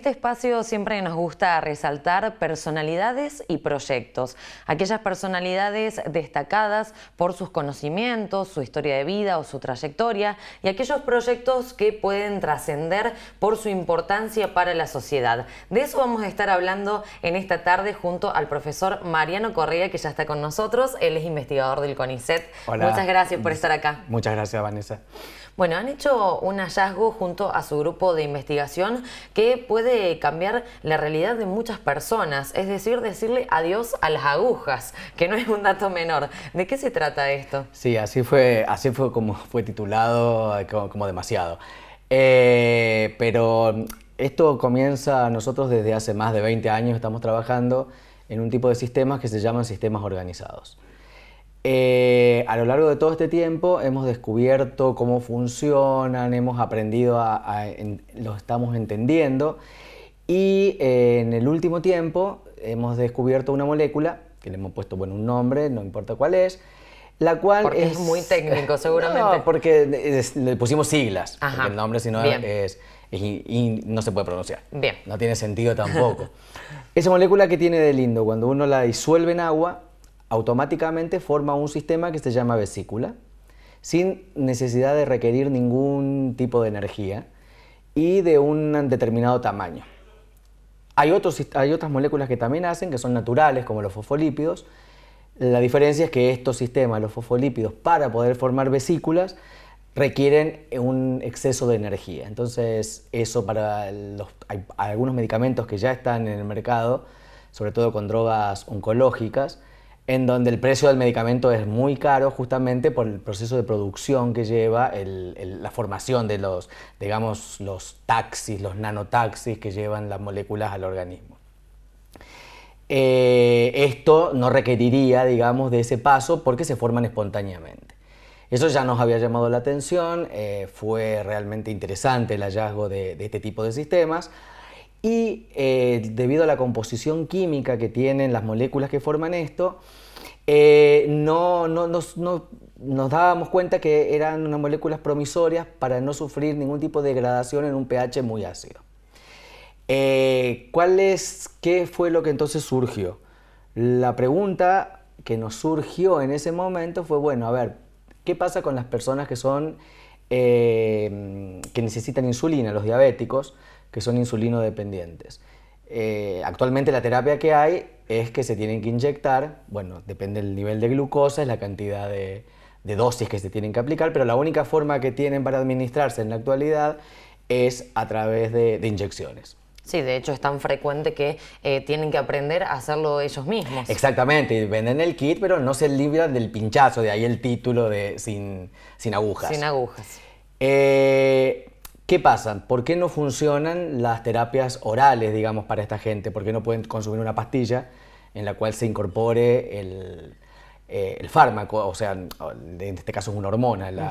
este espacio siempre nos gusta resaltar personalidades y proyectos. Aquellas personalidades destacadas por sus conocimientos, su historia de vida o su trayectoria y aquellos proyectos que pueden trascender por su importancia para la sociedad. De eso vamos a estar hablando en esta tarde junto al profesor Mariano Correa que ya está con nosotros. Él es investigador del CONICET. Hola. Muchas gracias por estar acá. Muchas gracias, Vanessa. Bueno, han hecho un hallazgo junto a su grupo de investigación que puede cambiar la realidad de muchas personas, es decir, decirle adiós a las agujas, que no es un dato menor. ¿De qué se trata esto? Sí, así fue, así fue como fue titulado, eh, como, demasiado. Eh, pero esto comienza nosotros desde hace más de 20 años, estamos trabajando en un tipo de sistemas que se llaman sistemas organizados. Eh, a lo largo de todo este tiempo hemos descubierto cómo funcionan, hemos aprendido, a, lo estamos entendiendo y eh, en el último tiempo hemos descubierto una molécula, que le hemos puesto bueno, un nombre, no importa cuál es, la cual porque es, muy técnico seguramente. No, porque le pusimos siglas, el nombre si no es, es no se puede pronunciar. Bien. No tiene sentido tampoco. Esa molécula que tiene de lindo, cuando uno la disuelve en agua, automáticamente forma un sistema que se llama vesícula, sin necesidad de requerir ningún tipo de energía y de un determinado tamaño. Hay, otras moléculas que también hacen, que son naturales, como los fosfolípidos. La diferencia es que estos sistemas, los fosfolípidos, para poder formar vesículas, requieren un exceso de energía. Entonces, eso para algunos medicamentos que ya están en el mercado, sobre todo con drogas oncológicas, en donde el precio del medicamento es muy caro justamente por el proceso de producción que lleva, la formación de los, digamos, los taxis, los nanotaxis que llevan las moléculas al organismo. Eh, esto no requeriría, digamos, de ese paso porque se forman espontáneamente. Eso ya nos había llamado la atención, eh, fue realmente interesante el hallazgo de este tipo de sistemas, y eh, debido a la composición química que tienen las moléculas que forman esto, eh, nos, dábamos cuenta que eran unas moléculas promisorias para no sufrir ningún tipo de degradación en un pH muy ácido. Eh, ¿Qué fue lo que entonces surgió? La pregunta que nos surgió en ese momento fue, bueno, a ver, ¿qué pasa con las personas que son... que necesitan insulina, los diabéticos, que son insulino dependientes. Eh, actualmente la terapia que hay es que se tienen que inyectar, bueno, depende del nivel de glucosa, es la cantidad de, dosis que se tienen que aplicar, pero la única forma que tienen para administrarse en la actualidad es a través de, inyecciones. Sí, de hecho es tan frecuente que eh, tienen que aprender a hacerlo ellos mismos. Exactamente, venden el kit, pero no se libran del pinchazo, de ahí el título de sin, sin agujas. Sin agujas. Eh, ¿Qué pasa? ¿Por qué no funcionan las terapias orales, digamos, para esta gente? ¿Por qué no pueden consumir una pastilla en la cual se incorpore el, eh, fármaco? O sea, en este caso es una hormona, la,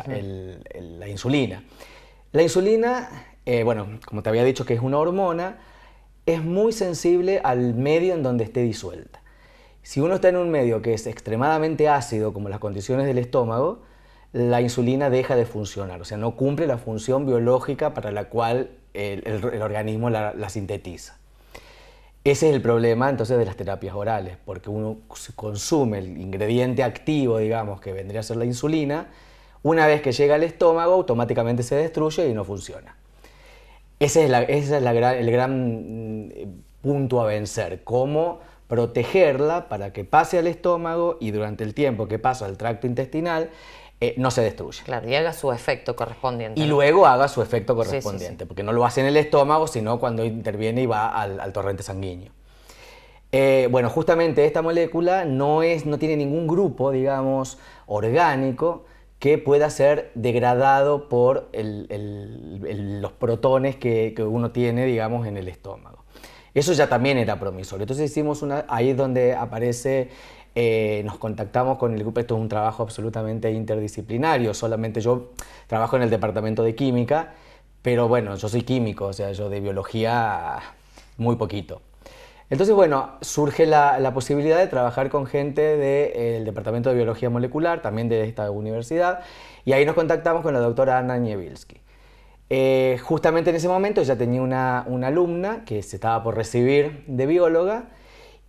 insulina. La insulina, eh, bueno, como te había dicho que es una hormona, es muy sensible al medio en donde esté disuelta. Si uno está en un medio que es extremadamente ácido, como las condiciones del estómago, la insulina deja de funcionar, o sea, no cumple la función biológica para la cual el, organismo la, sintetiza. Ese es el problema entonces de las terapias orales, porque uno consume el ingrediente activo, digamos, que vendría a ser la insulina, una vez que llega al estómago automáticamente se destruye y no funciona. Ese es, el gran mm, punto a vencer, cómo protegerla para que pase al estómago y durante el tiempo que pasa al tracto intestinal eh, no se destruye. Claro, y haga su efecto correspondiente. Y luego haga su efecto correspondiente, porque no lo hace en el estómago, sino cuando interviene y va al, torrente sanguíneo. Eh, bueno, justamente esta molécula no, es, no tiene ningún grupo, digamos, orgánico que pueda ser degradado por los protones que, que, uno tiene, digamos, en el estómago. Eso ya también era promisorio. Entonces hicimos una, ahí es donde aparece eh, nos contactamos con el grupo, esto es un trabajo absolutamente interdisciplinario, solamente yo trabajo en el departamento de química, pero bueno, yo soy químico, o sea, yo de biología muy poquito. Entonces, bueno, surge la, posibilidad de trabajar con gente del departamento de biología molecular, también de esta universidad, y ahí nos contactamos con la doctora Ana Niebilski. Eh, justamente en ese momento ella tenía una alumna que se estaba por recibir de bióloga,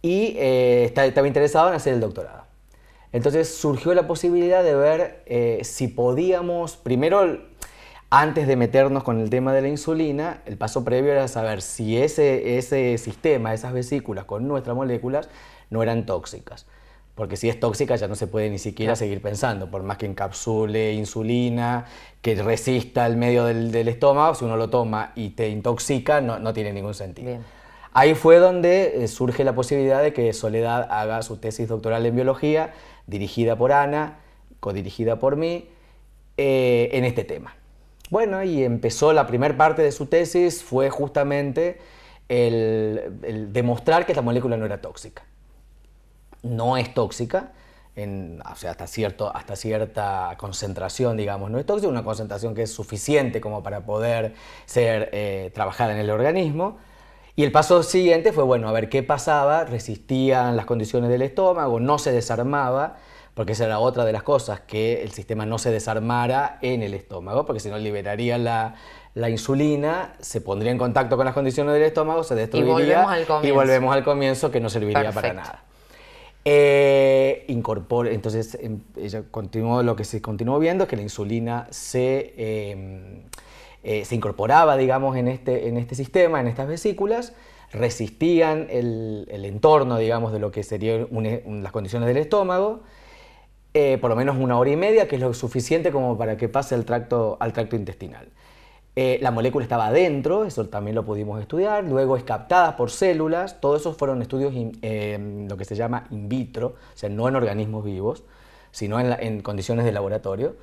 y eh, estaba interesado en hacer el doctorado. Entonces surgió la posibilidad de ver eh, si podíamos, primero, antes de meternos con el tema de la insulina, el paso previo era saber si ese, ese sistema, esas vesículas con nuestras moléculas, no eran tóxicas. Porque si es tóxica ya no se puede ni siquiera seguir pensando, por más que encapsule insulina, que resista el medio del, del estómago, si uno lo toma y te intoxica, no, no tiene ningún sentido. Ahí fue donde eh, surge la posibilidad de que Soledad haga su tesis doctoral en biología, dirigida por Ana, codirigida por mí, eh, en este tema. Bueno, y empezó la primera parte de su tesis, fue justamente el, demostrar que esta molécula no era tóxica. No es tóxica, o sea, hasta, cierta concentración, digamos, no es tóxica, una concentración que es suficiente como para poder ser eh, trabajada en el organismo y el paso siguiente fue, bueno, a ver qué pasaba, resistían las condiciones del estómago, no se desarmaba, porque esa era otra de las cosas, que el sistema no se desarmara en el estómago, porque si no liberaría la, insulina, se pondría en contacto con las condiciones del estómago, se destruiría y volvemos al comienzo, que no serviría para nada. Eh, entonces em, ella continuó, lo que se continuó viendo es que la insulina se... Em, eh, se incorporaba, digamos, este, en este, sistema, en estas vesículas, resistían el, entorno, digamos, de lo que serían las condiciones del estómago, eh, por lo menos una hora y media, que es lo suficiente como para que pase el tracto, al tracto intestinal. Eh, la molécula estaba adentro, eso también lo pudimos estudiar, luego es captada por células, todos eso fueron estudios en lo que se llama in vitro, o sea, no en organismos vivos, sino en condiciones de laboratorio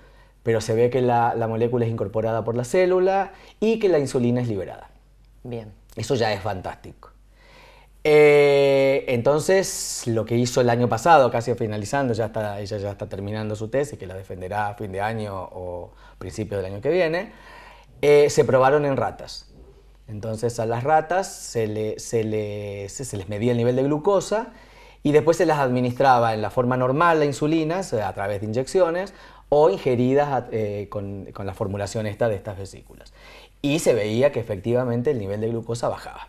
pero se ve que la, molécula es incorporada por la célula y que la insulina es liberada. Bien. Eso ya es fantástico. Eh, entonces, lo que hizo el año pasado, casi finalizando, ya ella ya está terminando su tesis, que la defenderá a fin de año o principio del año que viene, eh, se probaron en ratas. Entonces a las ratas se, se, les medía el nivel de glucosa y después se las administraba en la forma normal la insulina, a través de inyecciones, o ingeridas eh, con, con la formulación esta de estas vesículas. Y se veía que efectivamente el nivel de glucosa bajaba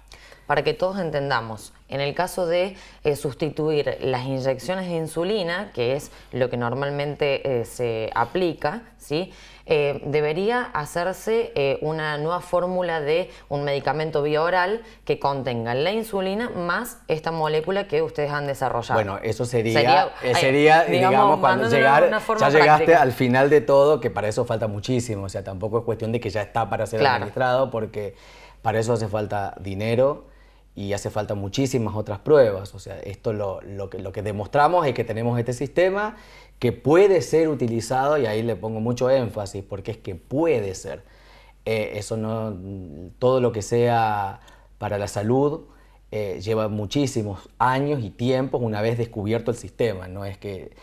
para que todos entendamos. En el caso de eh, sustituir las inyecciones de insulina, que es lo que normalmente eh, se aplica, ¿sí? Eh, debería hacerse una nueva fórmula de un medicamento oral que contenga la insulina más esta molécula que ustedes han desarrollado. Bueno, eso sería, sería, digamos, cuando llegar, ya llegaste al final de todo, que para eso falta muchísimo, o sea, tampoco es cuestión de que ya está para ser administrado, porque para eso hace falta dinero, y hace falta muchísimas otras pruebas. O sea, esto lo, que, lo que demostramos es que tenemos este sistema que puede ser utilizado, y ahí le pongo mucho énfasis, porque es que puede ser. Eh, eso no, todo lo que sea para la salud eh, lleva muchísimos años y tiempos una vez descubierto el sistema. No es que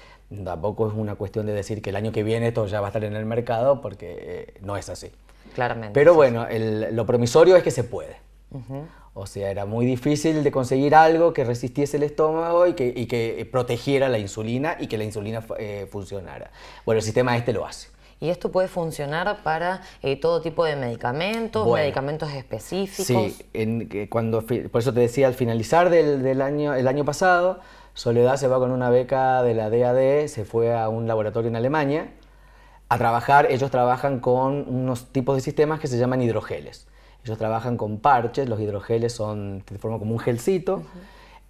tampoco es una cuestión de decir que el año que viene esto ya va a estar en el mercado, porque eh, no es así. Claramente. Pero bueno, lo promisorio es que se puede. O sea, era muy difícil de conseguir algo que resistiese el estómago y que, eh, protegiera la insulina y que la insulina eh, funcionara. Bueno, el sistema este lo hace. ¿Y esto puede funcionar para eh, todo tipo de medicamentos, medicamentos específicos? Sí, cuando, por eso te decía, al finalizar del, año, el año pasado, Soledad se va con una beca de la DAD, se fue a un laboratorio en Alemania a trabajar, ellos trabajan con unos tipos de sistemas que se llaman hidrogeles. Ellos trabajan con parches, los hidrogeles son, de forma como un gelcito.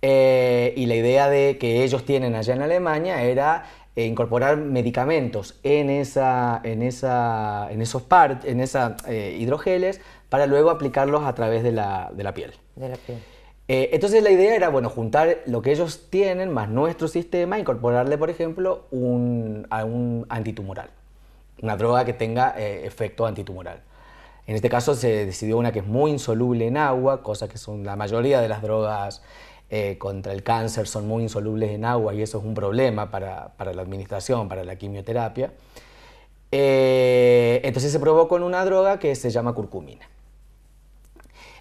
Eh, y la idea de que ellos tienen allá en Alemania era eh, incorporar medicamentos en, esa, en, esa, en esos parches, en esa, eh, hidrogeles para luego aplicarlos a través de la, de la piel. De la piel. entonces la idea era, bueno, juntar lo que ellos tienen más nuestro sistema, incorporarle, por ejemplo, un, a un antitumoral, una droga que tenga efecto antitumoral. En este caso se decidió una que es muy insoluble en agua, cosa que son la mayoría de las drogas eh, contra el cáncer son muy insolubles en agua y eso es un problema para, para la administración, para la quimioterapia. Eh, entonces se probó con una droga que se llama curcumina.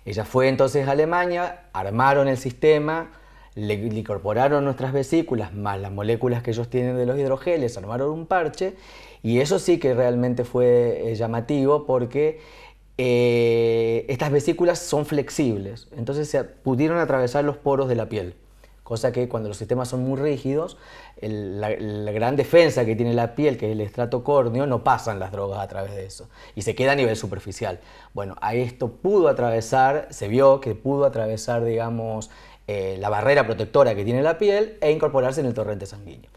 Ella fue entonces a Alemania, armaron el sistema, le, incorporaron nuestras vesículas más las moléculas que ellos tienen de los hidrogeles, armaron un parche y eso sí que realmente fue eh, llamativo porque eh, estas vesículas son flexibles, entonces se pudieron atravesar los poros de la piel, cosa que cuando los sistemas son muy rígidos, la, gran defensa que tiene la piel, que es el estrato córneo, no pasan las drogas a través de eso y se queda a nivel superficial. Bueno, a esto pudo atravesar, se vio que pudo atravesar, digamos, eh, la barrera protectora que tiene la piel e incorporarse en el torrente sanguíneo.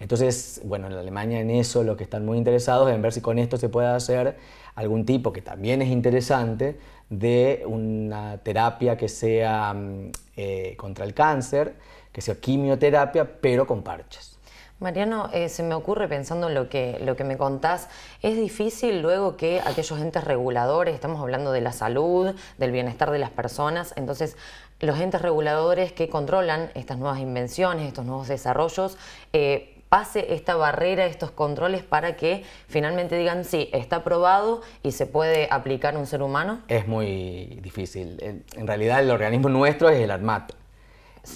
Entonces, bueno, en Alemania en eso lo que están muy interesados en ver si con esto se puede hacer algún tipo, que también es interesante, de una terapia que sea mm, eh, contra el cáncer, que sea quimioterapia, pero con parches. Mariano, eh, se me ocurre pensando en lo que, lo que me contás, es difícil luego que aquellos entes reguladores, estamos hablando de la salud, del bienestar de las personas, entonces los entes reguladores que controlan estas nuevas invenciones, estos nuevos desarrollos, eh, pase esta barrera, estos controles para que finalmente digan, sí, está aprobado y se puede aplicar un ser humano? Es muy difícil. En realidad el organismo nuestro es el ARMAT.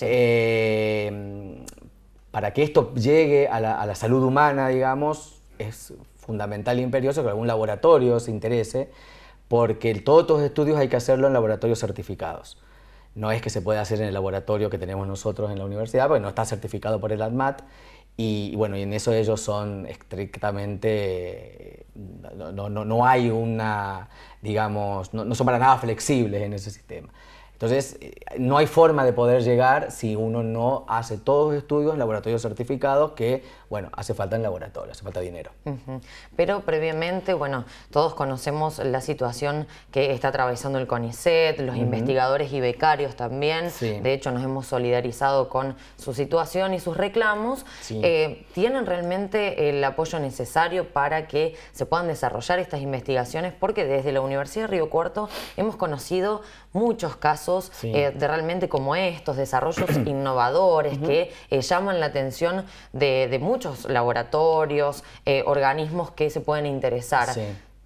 Eh, para que esto llegue a la, salud humana, digamos, es fundamental e imperioso que algún laboratorio se interese, porque todos estos estudios hay que hacerlo en laboratorios certificados. No es que se pueda hacer en el laboratorio que tenemos nosotros en la universidad, porque no está certificado por el ADMAT y, bueno, y en eso ellos son estrictamente, no, hay una, digamos, no, no, son para nada flexibles en ese sistema. Entonces, eh, no hay forma de poder llegar si uno no hace todos los estudios en laboratorios certificados que bueno, hace falta en laboratorio, hace falta dinero. Pero previamente, bueno, todos conocemos la situación que está atravesando el CONICET, los investigadores y becarios también. De hecho, nos hemos solidarizado con su situación y sus reclamos. Eh, ¿Tienen realmente el apoyo necesario para que se puedan desarrollar estas investigaciones? Porque desde la Universidad de Río Cuarto hemos conocido muchos casos eh, de realmente como estos, desarrollos innovadores que eh, llaman la atención de, de muchos muchos laboratorios, eh, organismos que se pueden interesar.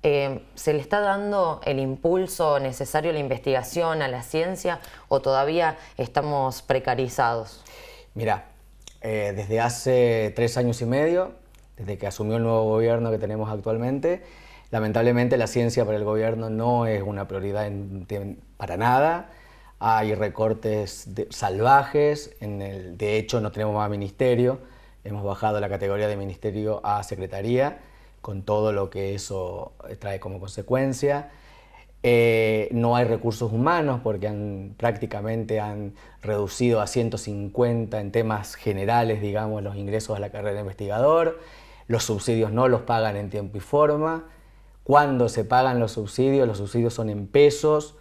Eh, ¿Se le está dando el impulso necesario a la investigación, a la ciencia, o todavía estamos precarizados? Mira, eh, desde hace tres años y medio, desde que asumió el nuevo gobierno que tenemos actualmente, lamentablemente la ciencia para el gobierno no es una prioridad para nada. Hay recortes salvajes, de hecho no tenemos más ministerio Hemos bajado la categoría de ministerio a secretaría, con todo lo que eso eh, trae como consecuencia. Eh, no hay recursos humanos porque han, prácticamente han reducido a 150 en temas generales, digamos, los ingresos a la carrera de investigador. Los subsidios no los pagan en tiempo y forma. Cuando se pagan los subsidios, los subsidios son en pesos.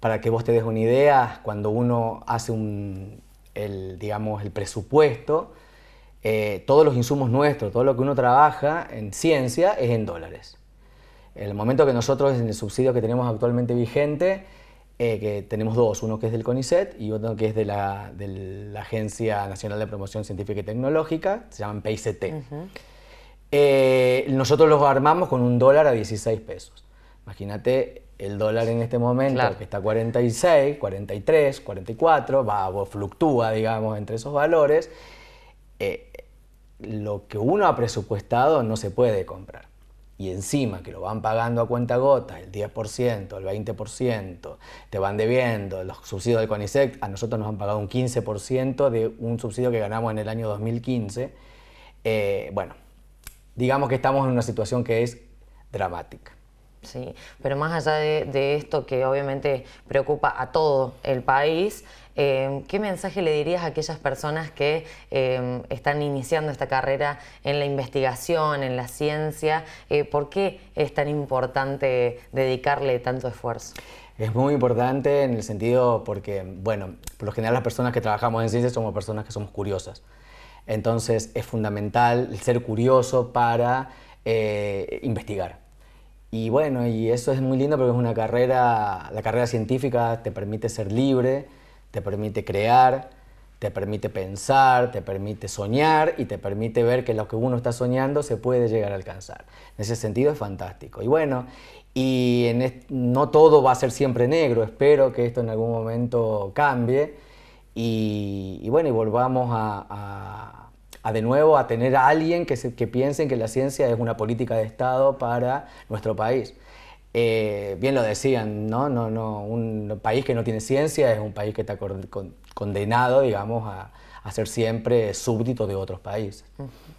Para que vos te des una idea, cuando uno hace un, digamos, el presupuesto, eh, todos los insumos nuestros, todo lo que uno trabaja en ciencia es en dólares. En el momento que nosotros, en el subsidio que tenemos actualmente vigente, eh, que tenemos dos, uno que es del CONICET y otro que es de la, Agencia Nacional de Promoción Científica y Tecnológica, se llaman PICT. Eh, nosotros los armamos con un dólar a 16 pesos. Imagínate el dólar en este momento, que está 46, 43, 44, va, fluctúa, digamos, entre esos valores. Eh, lo que uno ha presupuestado no se puede comprar. Y encima que lo van pagando a cuenta gota, el 10%, el 20%, te van debiendo los subsidios del CONICET, a nosotros nos han pagado un 15% de un subsidio que ganamos en el año 2015. Eh, bueno, digamos que estamos en una situación que es dramática. Sí, pero más allá de, esto que obviamente preocupa a todo el país, eh, ¿qué mensaje le dirías a aquellas personas que em, están iniciando esta carrera en la investigación, en la ciencia? Eh, ¿Por qué es tan importante dedicarle tanto esfuerzo? Es muy importante en el sentido porque, bueno, por lo general las personas que trabajamos en ciencia somos personas que somos curiosas. Entonces es fundamental ser curioso para eh, investigar y bueno, y eso es muy lindo porque es una carrera, la carrera científica te permite ser libre, te permite crear, te permite pensar, te permite soñar y te permite ver que lo que uno está soñando se puede llegar a alcanzar. En ese sentido es fantástico. Y bueno, y en no todo va a ser siempre negro, espero que esto en algún momento cambie y, bueno, y volvamos a a de nuevo a tener a alguien que, se, que piensen que la ciencia es una política de Estado para nuestro país. Eh, bien lo decían, ¿no? No, ¿no? Un país que no tiene ciencia es un país que está condenado, digamos, a, ser siempre súbdito de otros países.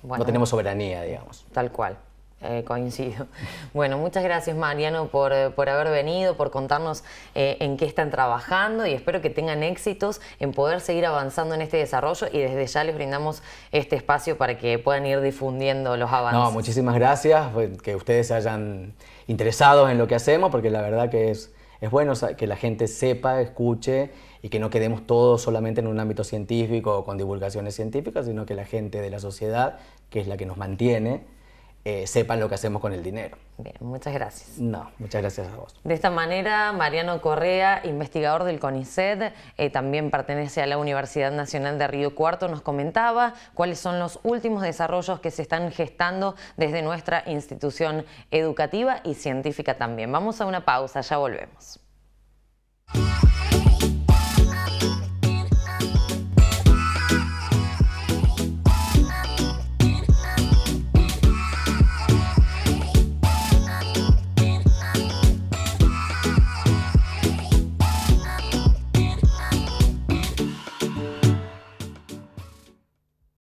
no tenemos soberanía, digamos. Tal cual. Eh, coincido. Bueno, muchas gracias Mariano por, eh, por haber venido, por contarnos eh, en qué están trabajando y espero que tengan éxitos en poder seguir avanzando en este desarrollo y desde ya les brindamos este espacio para que puedan ir difundiendo los avances. No, muchísimas gracias, pues, que ustedes se hayan interesado en lo que hacemos porque la verdad que es, es bueno que la gente sepa, escuche y que no quedemos todos solamente en un ámbito científico o con divulgaciones científicas, sino que la gente de la sociedad, que es la que nos mantiene, eh, sepan lo que hacemos con el dinero. Bien, muchas gracias. No, muchas gracias a vos. De esta manera, Mariano Correa, investigador del CONICET, eh, también pertenece a la Universidad Nacional de Río Cuarto, nos comentaba cuáles son los últimos desarrollos que se están gestando desde nuestra institución educativa y científica también. Vamos a una pausa, ya volvemos.